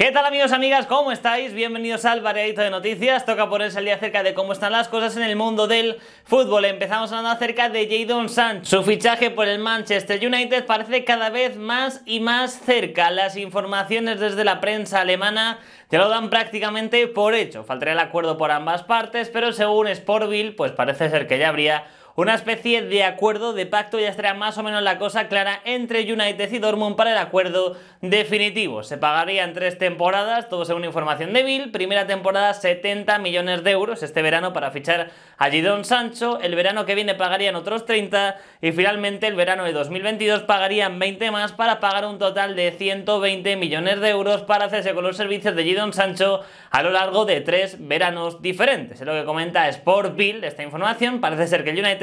¿Qué tal amigos, amigas? ¿Cómo estáis? Bienvenidos al variadito de noticias. Toca ponerse al día acerca de cómo están las cosas en el mundo del fútbol. Empezamos hablando acerca de Jadon Sancho. Su fichaje por el Manchester United parece cada vez más y más cerca. Las informaciones desde la prensa alemana ya lo dan prácticamente por hecho. Faltaría el acuerdo por ambas partes, pero según Sportville, pues parece ser que ya habría una especie de acuerdo de pacto, ya estaría más o menos la cosa clara entre United y Dortmund para el acuerdo definitivo. Se pagarían tres temporadas, todo según información de Bill, primera temporada 70 millones de euros este verano para fichar a Gidon Sancho, el verano que viene pagarían otros 30 y finalmente el verano de 2022 pagarían 20 más para pagar un total de 120 millones de euros para hacerse con los servicios de Gidon Sancho a lo largo de tres veranos diferentes. Es lo que comenta Sport Bill esta información, parece ser que el United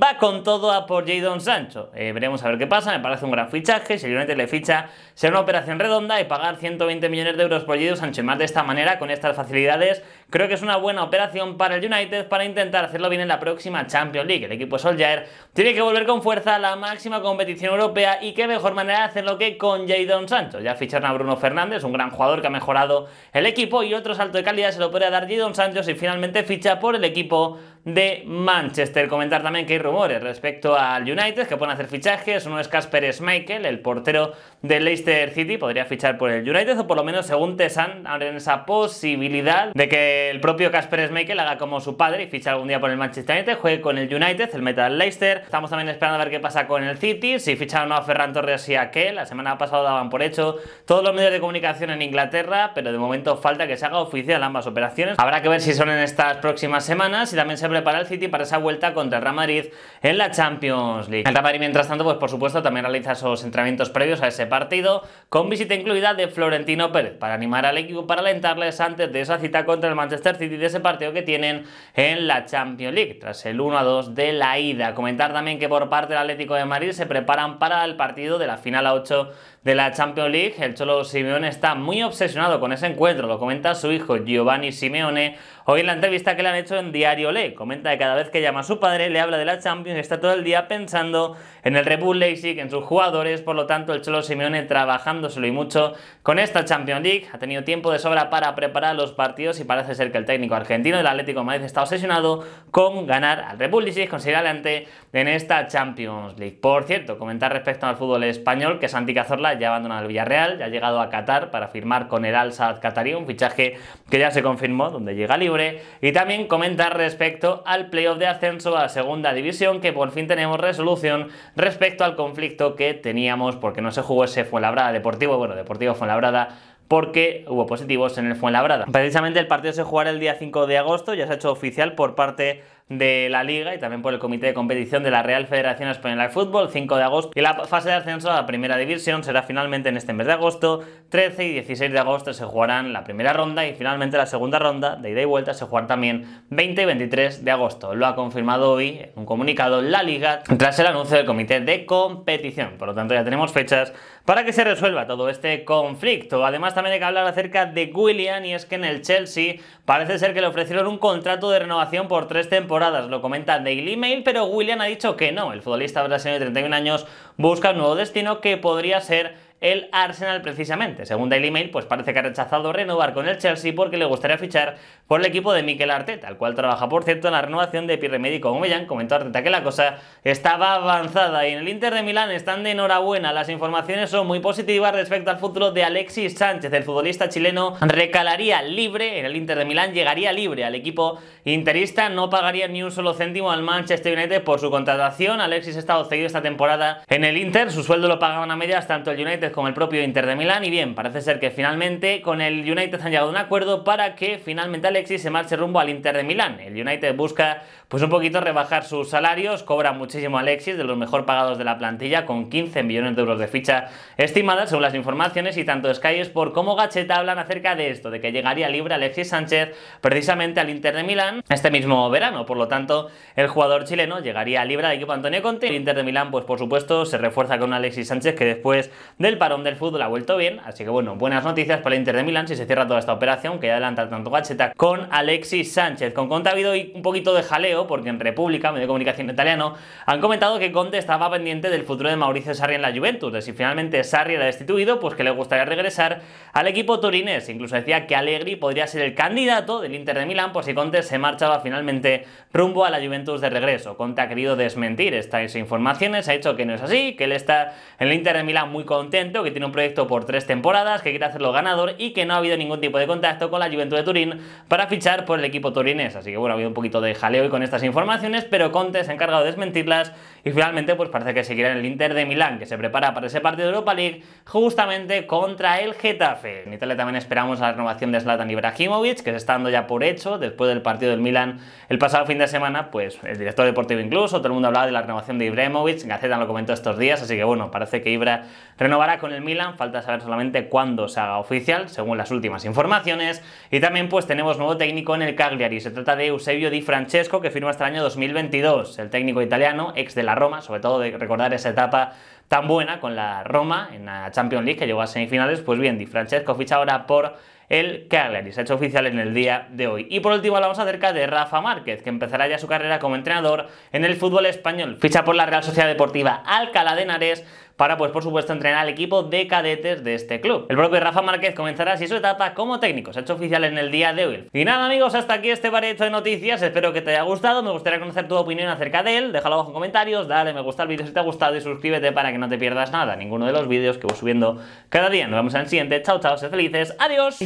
va con todo a por Jadon Sancho. Eh, veremos a ver qué pasa, me parece un gran fichaje. Si el United le ficha, será una operación redonda y pagar 120 millones de euros por Jadon Sancho y más de esta manera, con estas facilidades, creo que es una buena operación para el United para intentar hacerlo bien en la próxima Champions League. El equipo Solskjaer tiene que volver con fuerza a la máxima competición europea y qué mejor manera de hacerlo que con Jadon Sancho. Ya ficharon a Bruno Fernández, un gran jugador que ha mejorado el equipo y otro salto de calidad se lo puede dar Jadon Sancho si finalmente ficha por el equipo de Manchester. Comentar también que hay rumores respecto al United que pueden hacer fichajes. Uno es Casper Schmeichel, el portero del Leicester City, podría fichar por el United o por lo menos según Tesan abren esa posibilidad de que el propio Casper Schmeichel haga como su padre y fiche algún día por el Manchester United, juegue con el United, el meta del Leicester. Estamos también esperando a ver qué pasa con el City, si ficharon a Ferran Torres y a que la semana pasada daban por hecho todos los medios de comunicación en Inglaterra, pero de momento falta que se haga oficial ambas operaciones. Habrá que ver si son en estas próximas semanas y también se prepara el City para esa vuelta contra el Real Madrid en la Champions League. El Real Madrid, mientras tanto, pues por supuesto, también realiza esos entrenamientos previos a ese partido, con visita incluida de Florentino Pérez, para animar al equipo, para alentarles antes de esa cita contra el Manchester City, de ese partido que tienen en la Champions League, tras el 1-2 de la ida. Comentar también que por parte del Atlético de Madrid se preparan para el partido de la final a 8 de la Champions League. El Cholo Simeone está muy obsesionado con ese encuentro, lo comenta su hijo Giovanni Simeone hoy en la entrevista que le han hecho en Diario Le Comenta que cada vez que llama a su padre le habla de la Champions y está todo el día pensando en el Republic Bull en sus jugadores, por lo tanto el Cholo Simeone trabajándoselo y mucho con esta Champions League. Ha tenido tiempo de sobra para preparar los partidos y parece ser que el técnico argentino del Atlético de Madrid está obsesionado con ganar al Republic Bull Leipzig, conseguir adelante en esta Champions League. Por cierto, comentar respecto al fútbol español que Santi Cazorla ya ha el Villarreal, ya ha llegado a Qatar para firmar con el Al Sad Qatarí, un fichaje que ya se confirmó, donde llega libre. Y también comentar respecto al playoff de ascenso a la segunda división, que por fin tenemos resolución respecto al conflicto que teníamos porque no se jugó ese Fuenlabrada Deportivo, bueno, Deportivo Fuenlabrada porque hubo positivos en el Fuenlabrada. Precisamente el partido se jugará el día 5 de agosto, ya se ha hecho oficial por parte de la Liga y también por el Comité de Competición de la Real Federación Española de Fútbol, 5 de agosto. Y la fase de ascenso a la Primera División será finalmente en este mes de agosto. 13 y 16 de agosto se jugarán la primera ronda y finalmente la segunda ronda de ida y vuelta se jugará también 20 y 23 de agosto. Lo ha confirmado hoy un comunicado la Liga tras el anuncio del Comité de Competición. Por lo tanto, ya tenemos fechas para que se resuelva todo este conflicto. Además, también hay que hablar acerca de Willian y es que en el Chelsea parece ser que le ofrecieron un contrato de renovación por tres temporadas lo comenta Daily Mail, pero William ha dicho que no. El futbolista brasileño de 31 años busca un nuevo destino que podría ser el Arsenal precisamente. Según Daily Mail, pues parece que ha rechazado renovar con el Chelsea porque le gustaría fichar por el equipo de Mikel Arteta, el cual trabaja por cierto en la renovación de Pierre Médico Comentó Arteta que la cosa estaba avanzada y en el Inter de Milán están de enhorabuena. Las informaciones son muy positivas respecto al futuro de Alexis Sánchez, el futbolista chileno recalaría libre en el Inter de Milán, llegaría libre al equipo interista, no pagaría ni un solo céntimo al Manchester United por su contratación. Alexis ha estado seguido esta temporada en el Inter, su sueldo lo pagaban a medias tanto el United con el propio Inter de Milán y bien, parece ser que finalmente con el United han llegado a un acuerdo para que finalmente Alexis se marche rumbo al Inter de Milán. El United busca pues un poquito rebajar sus salarios, cobra muchísimo Alexis, de los mejor pagados de la plantilla, con 15 millones de euros de ficha estimada según las informaciones y tanto Sky por como Gacheta hablan acerca de esto, de que llegaría libre Alexis Sánchez precisamente al Inter de Milán este mismo verano, por lo tanto el jugador chileno llegaría libre al equipo Antonio Conte. El Inter de Milán pues por supuesto se refuerza con Alexis Sánchez que después del parón del fútbol ha vuelto bien, así que bueno, buenas noticias para el Inter de Milán si se cierra toda esta operación que ya adelanta tanto Gacheta con Alexis Sánchez. Con Conte ha habido un poquito de jaleo porque en República, medio de comunicación italiano, han comentado que Conte estaba pendiente del futuro de Mauricio Sarri en la Juventus, de si finalmente Sarri era destituido, pues que le gustaría regresar al equipo turinés. Incluso decía que Allegri podría ser el candidato del Inter de Milán por si Conte se marchaba finalmente rumbo a la Juventus de regreso. Conte ha querido desmentir estas informaciones, ha dicho que no es así, que él está en el Inter de Milán muy contento que tiene un proyecto por tres temporadas, que quiere hacerlo ganador y que no ha habido ningún tipo de contacto con la Juventud de Turín para fichar por el equipo turinés. Así que bueno, ha habido un poquito de jaleo y con estas informaciones, pero Conte se ha encargado de desmentirlas y finalmente, pues parece que seguirá en el Inter de Milán, que se prepara para ese partido de Europa League justamente contra el Getafe. En Italia también esperamos la renovación de Zlatan Ibrahimovic, que se está dando ya por hecho después del partido del Milán el pasado fin de semana. Pues el director deportivo incluso, todo el mundo hablaba de la renovación de Ibrahimovic, Gaceta lo comentó estos días, así que bueno, parece que Ibra renovará con el Milán falta saber solamente cuándo se haga oficial, según las últimas informaciones. Y también pues tenemos nuevo técnico en el Cagliari, se trata de Eusebio Di Francesco, que firma hasta el año 2022. El técnico italiano, ex de la Roma, sobre todo de recordar esa etapa tan buena con la Roma en la Champions League que llegó a semifinales, pues bien, Di Francesco ficha ahora por el Cagliari, se ha hecho oficial en el día de hoy. Y por último hablamos acerca de Rafa Márquez, que empezará ya su carrera como entrenador en el fútbol español. Ficha por la Real Sociedad Deportiva Alcalá de Henares para, pues por supuesto, entrenar al equipo de cadetes de este club. El propio Rafa Márquez comenzará así su etapa como técnico, se ha hecho oficial en el día de hoy. Y nada amigos, hasta aquí este variedad de noticias, espero que te haya gustado, me gustaría conocer tu opinión acerca de él, déjalo abajo en comentarios, dale me gusta el vídeo si te ha gustado y suscríbete para que no te pierdas nada, ninguno de los vídeos que voy subiendo cada día. Nos vemos en el siguiente, chao chao, sé felices, adiós.